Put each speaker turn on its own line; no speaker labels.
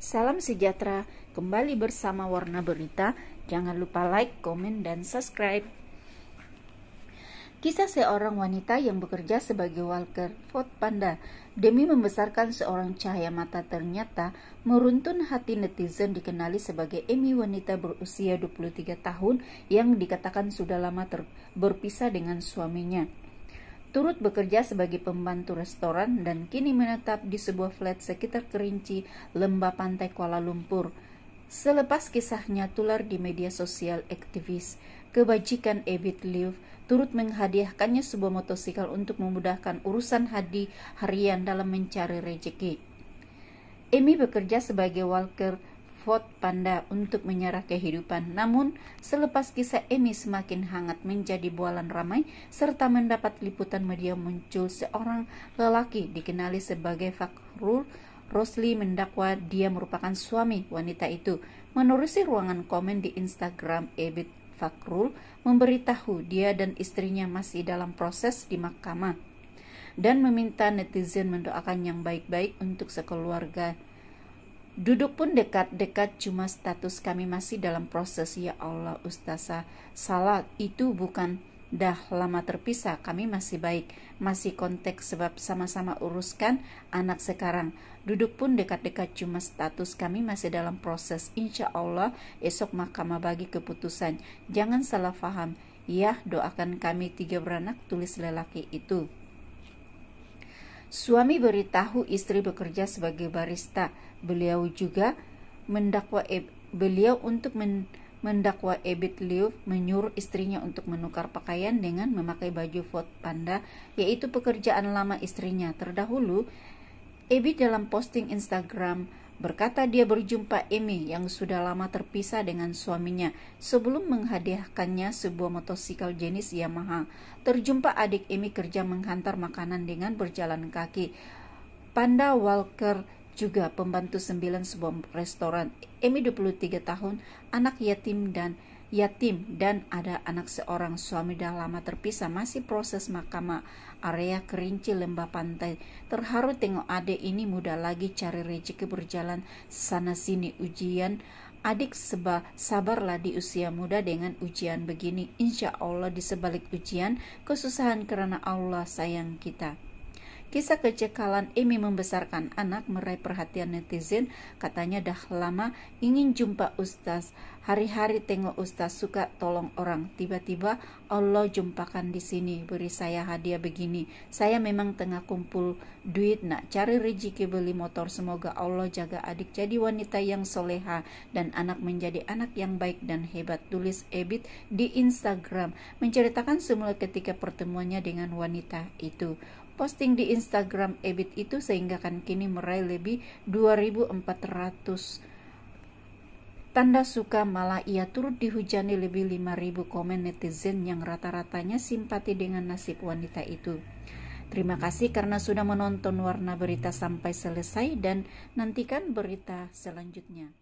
Salam sejahtera, kembali bersama Warna Berita. Jangan lupa like, komen, dan subscribe. Kisah seorang wanita yang bekerja sebagai walker food panda demi membesarkan seorang cahaya mata ternyata meruntun hati netizen dikenali sebagai Emmy wanita berusia 23 tahun yang dikatakan sudah lama berpisah dengan suaminya turut bekerja sebagai pembantu restoran dan kini menetap di sebuah flat sekitar Kerinci, Lembah Pantai Kuala Lumpur. Selepas kisahnya tular di media sosial aktivis, kebajikan Ebit Liu turut menghadiahkannya sebuah motosikal untuk memudahkan urusan hadi harian dalam mencari rejeki. Emi bekerja sebagai walker vote Panda untuk menyerah kehidupan. Namun, selepas kisah Emi semakin hangat menjadi bualan ramai serta mendapat liputan media muncul seorang lelaki dikenali sebagai Fakrul Rosli mendakwa dia merupakan suami wanita itu. Menuruti ruangan komen di Instagram Ebit Fakrul memberitahu dia dan istrinya masih dalam proses di mahkamah dan meminta netizen mendoakan yang baik-baik untuk sekeluarga Duduk pun dekat-dekat cuma status kami masih dalam proses ya Allah Ustazah. Salat itu bukan dah lama terpisah, kami masih baik, masih konteks sebab sama-sama uruskan anak sekarang. Duduk pun dekat-dekat cuma status kami masih dalam proses. Insya Allah esok mahkamah bagi keputusan. Jangan salah faham. Ya, doakan kami tiga beranak tulis lelaki itu. Suami beritahu istri bekerja sebagai barista. Beliau juga mendakwa e beliau untuk men mendakwa Ebit Liu menyuruh istrinya untuk menukar pakaian dengan memakai baju Ford Panda, yaitu pekerjaan lama istrinya. Terdahulu, Ebit dalam posting Instagram Berkata dia berjumpa Amy yang sudah lama terpisah dengan suaminya sebelum menghadiahkannya sebuah motosikal jenis Yamaha. Terjumpa adik Amy kerja menghantar makanan dengan berjalan kaki. Panda Walker juga pembantu sembilan sebuah restoran. Amy 23 tahun, anak yatim dan yatim dan ada anak seorang suami dah lama terpisah masih proses mahkamah area kerinci lembah pantai terharu tengok adik ini muda lagi cari rezeki berjalan sana sini ujian adik seba, sabarlah di usia muda dengan ujian begini insya Allah di sebalik ujian kesusahan karena Allah sayang kita Kisah kecekalan Amy membesarkan anak meraih perhatian netizen. Katanya dah lama ingin jumpa Ustaz. Hari-hari tengok Ustaz suka tolong orang. Tiba-tiba Allah jumpakan di sini. Beri saya hadiah begini. Saya memang tengah kumpul duit nak cari rezeki beli motor. Semoga Allah jaga adik jadi wanita yang soleha. Dan anak menjadi anak yang baik dan hebat. Tulis Ebit di Instagram. Menceritakan semula ketika pertemuannya dengan wanita itu posting di Instagram Ebit itu sehingga kan kini meraih lebih 2400 Tanda suka malah ia turut dihujani lebih 5000 komen netizen yang rata-ratanya simpati dengan nasib wanita itu. Terima kasih karena sudah menonton warna berita sampai selesai dan nantikan berita selanjutnya.